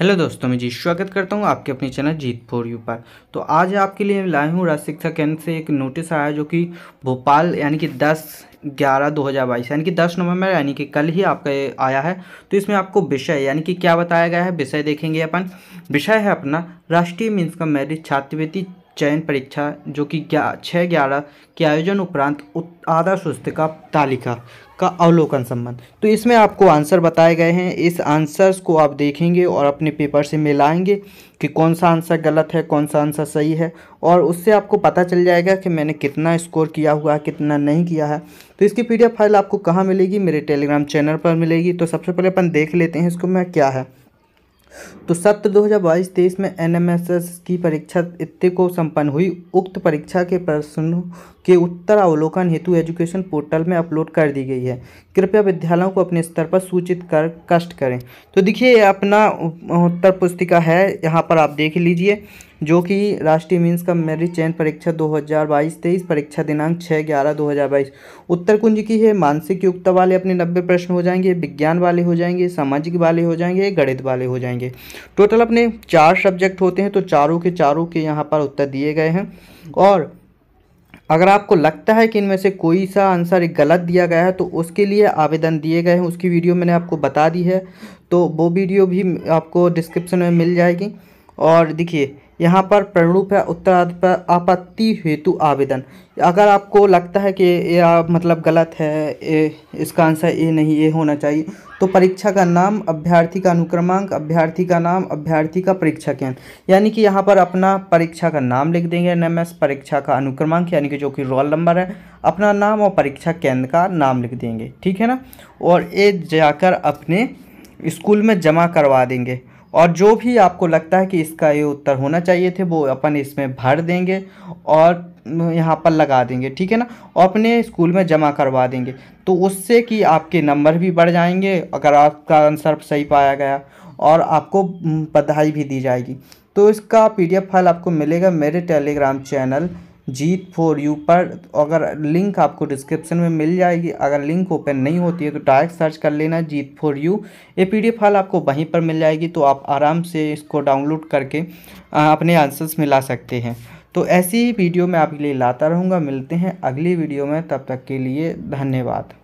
hello दोस्तों मैं जी स्वागत करता हूँ आपके अपने चैनल जीत फोर यू पर तो आज आपके लिए लाए हूँ राज्य शिक्षा केंद्र से एक नोटिस आया जो कि भोपाल यानी कि 10 ग्यारह दो हज़ार बाईस यानी कि दस नवंबर यानी कि कल ही आपका आया है तो इसमें आपको विषय यानी कि क्या बताया गया है विषय देखेंगे अपन विषय है अपना राष्ट्रीय मीन्स का मेरिट छात्रवृत्ति चयन परीक्षा जो कि छः ग्यारह के आयोजन उपरांत आदर्श पुस्तिका तालिका का अवलोकन संबंध तो इसमें आपको आंसर बताए गए हैं इस आंसर्स को आप देखेंगे और अपने पेपर से मिलाएंगे कि कौन सा आंसर गलत है कौन सा आंसर सही है और उससे आपको पता चल जाएगा कि मैंने कितना स्कोर किया हुआ है कितना नहीं किया है तो इसकी पी फाइल आपको कहाँ मिलेगी मेरे टेलीग्राम चैनल पर मिलेगी तो सबसे पहले अपन देख लेते हैं इसको मैं क्या है तो सत्र 2022-23 में एनएमएसएस की परीक्षा इत्ते को संपन्न हुई उक्त परीक्षा के प्रश्नों के उत्तर अवलोकन हेतु एजुकेशन पोर्टल में अपलोड कर दी गई है कृपया विद्यालयों को अपने स्तर पर सूचित कर कष्ट करें तो देखिए अपना उत्तर पुस्तिका है यहाँ पर आप देख लीजिए जो कि राष्ट्रीय मीन्स का मेरिट चयन परीक्षा 2022 तेईस परीक्षा दिनांक 6 ग्यारह 2022 उत्तर कुंज की है मानसिक युक्ता वाले अपने नब्बे प्रश्न हो जाएंगे विज्ञान वाले हो जाएंगे सामाजिक वाले हो जाएंगे गणित वाले हो जाएंगे टोटल अपने चार सब्जेक्ट होते हैं तो चारों के चारों के यहाँ पर उत्तर दिए गए हैं और अगर आपको लगता है कि इनमें से कोई सा आंसर गलत दिया गया है तो उसके लिए आवेदन दिए गए हैं उसकी वीडियो मैंने आपको बता दी है तो वो वीडियो भी आपको डिस्क्रिप्शन में मिल जाएगी और देखिए यहाँ पर प्रारूप है उत्तर आपत्ति हेतु आवेदन अगर आपको लगता है कि ये मतलब गलत है ये इसका आंसर ये नहीं ये होना चाहिए तो परीक्षा का नाम अभ्यर्थी का अनुक्रमांक अभ्यर्थी का नाम अभ्यर्थी का परीक्षा केंद्र यानी कि यहाँ पर अपना परीक्षा का नाम लिख देंगे एन परीक्षा का अनुक्रमांक यानी कि जो कि रोल नंबर है अपना नाम और परीक्षा केंद्र का नाम लिख देंगे ठीक है ना और ये जाकर अपने स्कूल में जमा करवा देंगे और जो भी आपको लगता है कि इसका ये उत्तर होना चाहिए थे वो अपन इसमें भर देंगे और यहाँ पर लगा देंगे ठीक है ना और अपने स्कूल में जमा करवा देंगे तो उससे कि आपके नंबर भी बढ़ जाएंगे अगर आपका आंसर सही पाया गया और आपको बधाई भी दी जाएगी तो इसका पीडीएफ फाइल आपको मिलेगा मेरे Telegram channel Jeet for you पर अगर लिंक आपको डिस्क्रिप्शन में मिल जाएगी अगर लिंक ओपन नहीं होती है तो डायरेक्ट सर्च कर लेना जीत फॉर यू ये पी डी फाइल आपको वहीं पर मिल जाएगी तो आप आराम से इसको डाउनलोड करके अपने आंसर्स मिला सकते हैं तो ऐसी ही वीडियो मैं आपके लिए लाता रहूँगा मिलते हैं अगली वीडियो में तब तक के लिए धन्यवाद